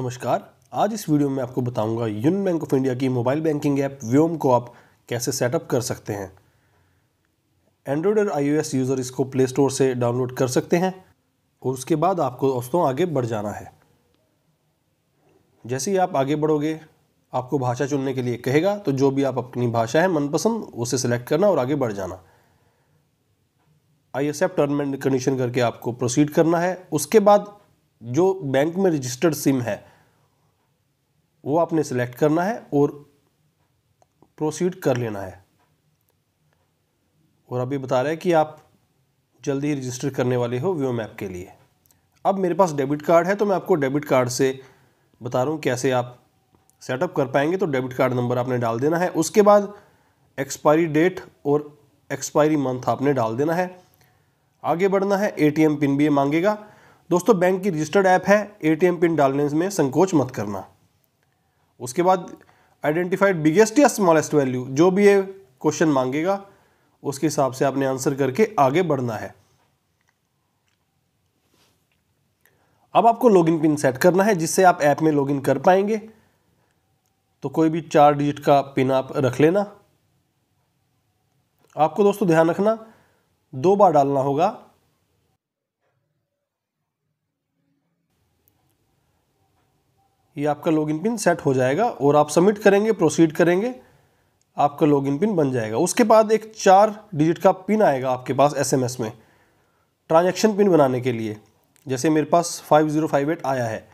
नमस्कार आज इस वीडियो में आपको बताऊंगा यूनियन बैंक ऑफ इंडिया की मोबाइल बैंकिंग ऐप व्योम को आप कैसे सेटअप कर सकते हैं एंड्रॉयड और आईओएस यूज़र इसको प्ले स्टोर से डाउनलोड कर सकते हैं और उसके बाद आपको दोस्तों आगे बढ़ जाना है जैसे ही आप आगे बढ़ोगे आपको भाषा चुनने के लिए कहेगा तो जो भी आप अपनी भाषा है मनपसंद उसे सिलेक्ट करना और आगे बढ़ जाना I accept term and condition करके आपको प्रोसीड करना है उसके बाद जो बैंक में रजिस्टर्ड सिम है वो आपने सेलेक्ट करना है और प्रोसीड कर लेना है और अभी बता रहे हैं कि आप जल्दी ही रजिस्टर करने वाले हो व्यू मैप के लिए अब मेरे पास डेबिट कार्ड है तो मैं आपको डेबिट कार्ड से बता रहा हूँ कैसे आप सेटअप कर पाएंगे तो डेबिट कार्ड नंबर आपने डाल देना है उसके बाद एक्सपायरी डेट और एक्सपायरी मंथ आपने डाल देना है आगे बढ़ना है एटीएम पिन भी ये मांगेगा दोस्तों बैंक की रजिस्टर्ड ऐप है एटीएम पिन डालने में संकोच मत करना उसके बाद आइडेंटिफाइड बिगेस्ट या स्मॉलेस्ट वैल्यू जो भी ये क्वेश्चन मांगेगा उसके हिसाब से आपने आंसर करके आगे बढ़ना है अब आपको लॉगिन पिन सेट करना है जिससे आप ऐप में लॉगिन कर पाएंगे तो कोई भी चार डिजिट का पिन आप रख लेना आपको दोस्तों ध्यान रखना दो बार डालना होगा ये आपका लॉगिन पिन सेट हो जाएगा और आप सबमिट करेंगे प्रोसीड करेंगे आपका लॉगिन पिन बन जाएगा उसके बाद एक चार डिजिट का पिन आएगा आपके पास एसएमएस में ट्रांजैक्शन पिन बनाने के लिए जैसे मेरे पास 5058 आया है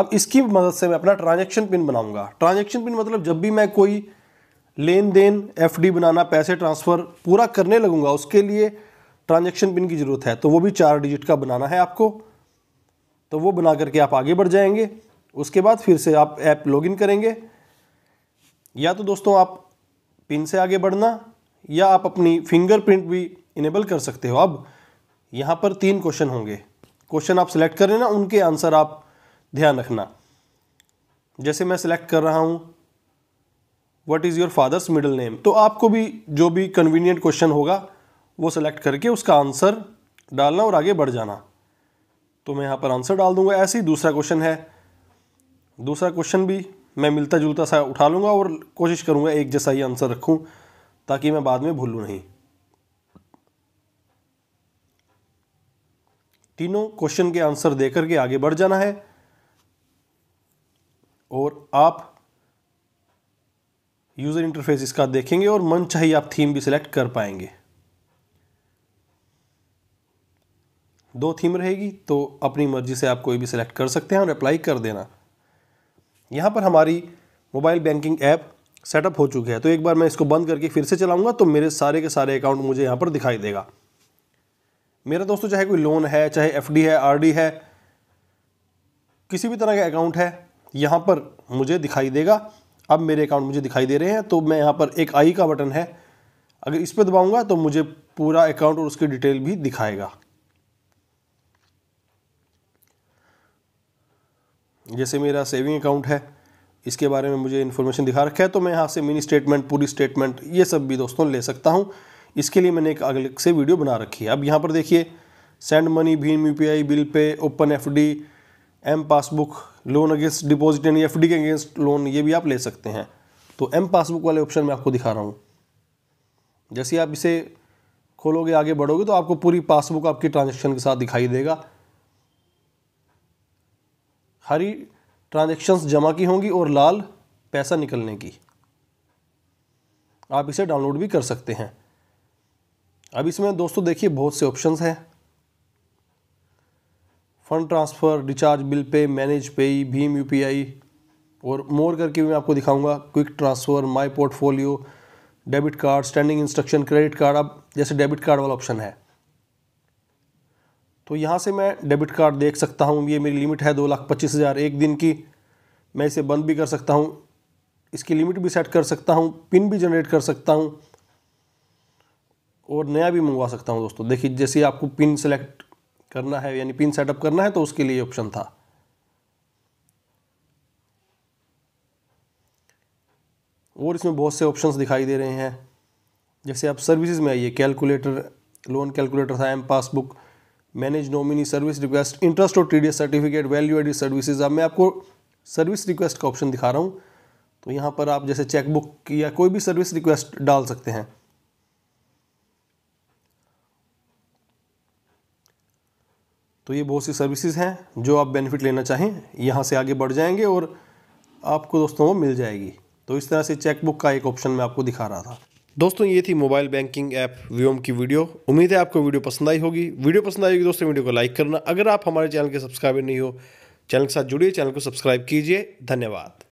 अब इसकी मदद से मैं अपना ट्रांजैक्शन पिन बनाऊंगा ट्रांजैक्शन पिन मतलब जब भी मैं कोई लेन देन एफ बनाना पैसे ट्रांसफ़र पूरा करने लगूँगा उसके लिए ट्रांजेक्शन पिन की ज़रूरत है तो वो भी चार डिजिट का बनाना है आपको तो वो बना करके आप आगे बढ़ जाएंगे उसके बाद फिर से आप ऐप लॉगिन करेंगे या तो दोस्तों आप पिन से आगे बढ़ना या आप अपनी फिंगरप्रिंट भी इनेबल कर सकते हो अब यहाँ पर तीन क्वेश्चन होंगे क्वेश्चन आप सिलेक्ट करें ना उनके आंसर आप ध्यान रखना जैसे मैं सिलेक्ट कर रहा हूँ what is your father's middle name तो आपको भी जो भी कन्वीनियंट क्वेश्चन होगा वो सिलेक्ट करके उसका आंसर डालना और आगे बढ़ जाना तो मैं यहाँ पर आंसर डाल दूंगा ऐसे ही दूसरा क्वेश्चन है दूसरा क्वेश्चन भी मैं मिलता जुलता सा उठा लूँगा और कोशिश करूँगा एक जैसा ही आंसर रखूँ ताकि मैं बाद में भूलूँ नहीं तीनों क्वेश्चन के आंसर दे करके आगे बढ़ जाना है और आप यूज़र इंटरफेस इसका देखेंगे और मन चाहिए आप थीम भी सिलेक्ट कर पाएंगे दो थीम रहेगी तो अपनी मर्जी से आप कोई भी सिलेक्ट कर सकते हैं और अप्लाई कर देना यहाँ पर हमारी मोबाइल बैंकिंग ऐप सेटअप हो चुकी है तो एक बार मैं इसको बंद करके फिर से चलाऊँगा तो मेरे सारे के सारे अकाउंट मुझे यहाँ पर दिखाई देगा मेरा दोस्तों चाहे कोई लोन है चाहे एफ है आर है किसी भी तरह का अकाउंट है यहाँ पर मुझे दिखाई देगा अब मेरे अकाउंट मुझे दिखाई दे रहे हैं तो मैं यहाँ पर एक आई का बटन है अगर इस पर दबाऊँगा तो मुझे पूरा अकाउंट और उसकी डिटेल भी दिखाएगा जैसे मेरा सेविंग अकाउंट है इसके बारे में मुझे इन्फॉर्मेशन दिखा रखा है तो मैं यहाँ से मिनी स्टेटमेंट पूरी स्टेटमेंट ये सब भी दोस्तों ले सकता हूँ इसके लिए मैंने एक अगले से वीडियो बना रखी है अब यहाँ पर देखिए सेंड मनी भीम U bill pay open F D M passbook loan against deposit and F K against loan ये भी आप ले सकते हैं तो एम पासबुक वाले ऑप्शन में आपको दिखा रहा हूँ जैसे आप इसे खोलोगे आगे बढ़ोगे तो आपको पूरी पासबुक आपकी ट्रांजेक्शन के साथ दिखाई देगा हरी ट्रांजेक्शन्स जमा की होंगी और लाल पैसा निकलने की आप इसे डाउनलोड भी कर सकते हैं अब इसमें दोस्तों देखिए बहुत से ऑप्शंस हैं fund transfer recharge bill pay manage pay भीम यूपीआई और मोर करके भी मैं आपको दिखाऊंगा quick transfer my portfolio debit card standing instruction credit card अब जैसे डेबिट कार्ड वाला ऑप्शन है तो यहाँ से मैं डेबिट कार्ड देख सकता हूँ ये मेरी लिमिट है दो लाख पच्चीस हज़ार एक दिन की मैं इसे बंद भी कर सकता हूँ इसकी लिमिट भी सेट कर सकता हूँ पिन भी जनरेट कर सकता हूँ और नया भी मंगवा सकता हूँ दोस्तों देखिए जैसे आपको पिन सेलेक्ट करना है यानी पिन सेटअप करना है तो उसके लिए ऑप्शन था और इसमें बहुत से ऑप्शंस दिखाई दे रहे हैं जैसे आप सर्विसेज में आइए कैलकुलेटर लोन कैलकुलेटर था M passbook manage nominee service request interest और TDS certificate value added services अब मैं आपको सर्विस रिक्वेस्ट का ऑप्शन दिखा रहा हूँ तो यहाँ पर आप जैसे चेकबुक की या कोई भी सर्विस रिक्वेस्ट डाल सकते हैं तो ये बहुत सी सर्विसेज हैं जो आप बेनिफिट लेना चाहें यहाँ से आगे बढ़ जाएंगे और आपको दोस्तों वो मिल जाएगी तो इस तरह से चेकबुक का एक ऑप्शन मैं आपको दिखा रहा था दोस्तों ये थी मोबाइल बैंकिंग ऐप व्योम की वीडियो उम्मीद है आपको वीडियो पसंद आई होगी वीडियो पसंद आई होगी तो दोस्तों वीडियो को लाइक करना अगर आप हमारे चैनल के सब्सक्राइबर नहीं हो चैनल के साथ जुड़िए चैनल को सब्सक्राइब कीजिए धन्यवाद